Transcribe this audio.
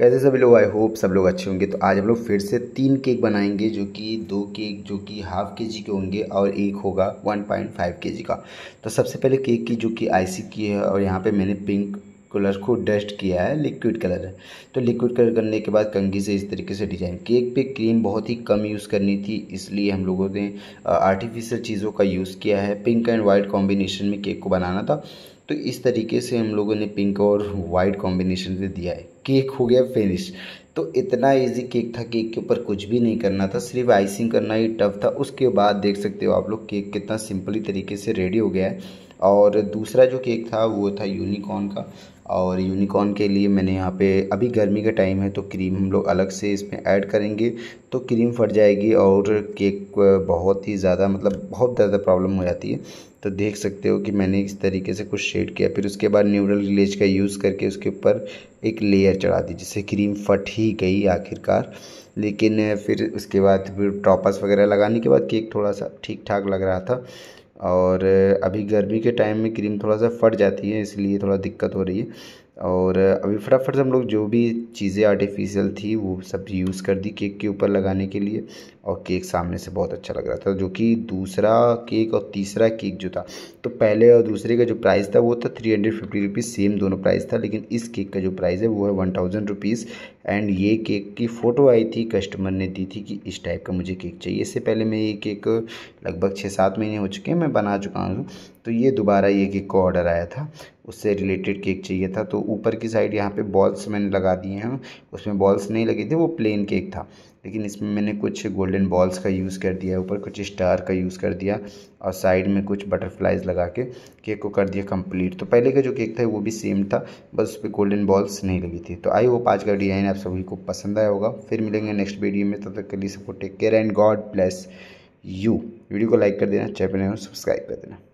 कैसे सभी लोग आई होप सब लोग अच्छे होंगे तो आज हम लोग फिर से तीन केक बनाएंगे जो कि दो केक जो कि हाफ के जी के होंगे और एक होगा 1.5 के जी का तो सबसे पहले केक की जो कि आईसी की है और यहाँ पे मैंने पिंक कलर को डस्ट किया है लिक्विड कलर है तो लिक्विड कलर करने के बाद कंगी से इस तरीके से डिजाइन केक पे क्रीम बहुत ही कम यूज़ करनी थी इसलिए हम लोगों ने आर्टिफिशियल uh, चीज़ों का यूज़ किया है पिंक एंड वाइट कॉम्बिनेशन में केक को बनाना था तो इस तरीके से हम लोगों ने पिंक और वाइट कॉम्बिनेशन से दिया है केक हो गया फिनिश तो इतना इजी केक था केक के ऊपर कुछ भी नहीं करना था सिर्फ आइसिंग करना ही टफ था उसके बाद देख सकते हो आप लोग केक कितना सिंपली तरीके से रेडी हो गया है और दूसरा जो केक था वो था यूनिकॉर्न का और यूनिकॉर्न के लिए मैंने यहाँ पे अभी गर्मी का टाइम है तो क्रीम हम लोग अलग से इसमें ऐड करेंगे तो क्रीम फट जाएगी और केक बहुत ही ज़्यादा मतलब बहुत ज़्यादा प्रॉब्लम हो जाती है तो देख सकते हो कि मैंने इस तरीके से कुछ शेड किया फिर उसके बाद न्यूरल ग्लेज का यूज़ करके उसके ऊपर एक लेयर चढ़ा दी जिससे क्रीम फट ही गई आखिरकार लेकिन फिर उसके बाद फिर टॉपस वगैरह लगाने के बाद केक थोड़ा सा ठीक ठाक लग रहा था और अभी गर्मी के टाइम में क्रीम थोड़ा सा फट जाती है इसलिए थोड़ा दिक्कत हो रही है और अभी फटाफट से हम लोग जो भी चीज़ें आर्टिफिशियल थी वो सब यूज़ कर दी केक के ऊपर लगाने के लिए और केक सामने से बहुत अच्छा लग रहा था जो कि दूसरा केक और तीसरा केक जो था तो पहले और दूसरे का जो प्राइस था वो था three hundred fifty rupees same दोनों प्राइस था लेकिन इस केक का जो प्राइस है वो है वन थाउजेंड रुपीज़ एंड ये केक की फ़ोटो आई थी कस्टमर ने दी थी कि इस टाइप का मुझे केक चाहिए इससे पहले मैं ये केक लगभग छः सात महीने हो चुके हैं मैं बना चुका हूँ तो ये दोबारा ये केक का ऑर्डर आया था उससे रिलेटेड केक चाहिए था तो ऊपर की साइड यहाँ पे बॉल्स मैंने लगा दिए हैं उसमें बॉल्स नहीं लगे थे वो प्लेन केक था लेकिन इसमें मैंने कुछ गोल्डन बॉल्स का यूज़ कर दिया ऊपर कुछ स्टार का यूज़ कर दिया और साइड में कुछ बटरफ्लाइज लगा के केक को कर दिया कंप्लीट तो पहले का जो केक था वो भी सेम था बस उस पर गोल्डन बॉल्स नहीं लगी थी तो आई होप आज का डिज़ाइन आप सभी को पसंद आया होगा फिर मिलेंगे नेक्स्ट वीडियो में तब तो तक के लिए सबको take care and God bless you video को लाइक कर देना चैनल को सब्सक्राइब कर देना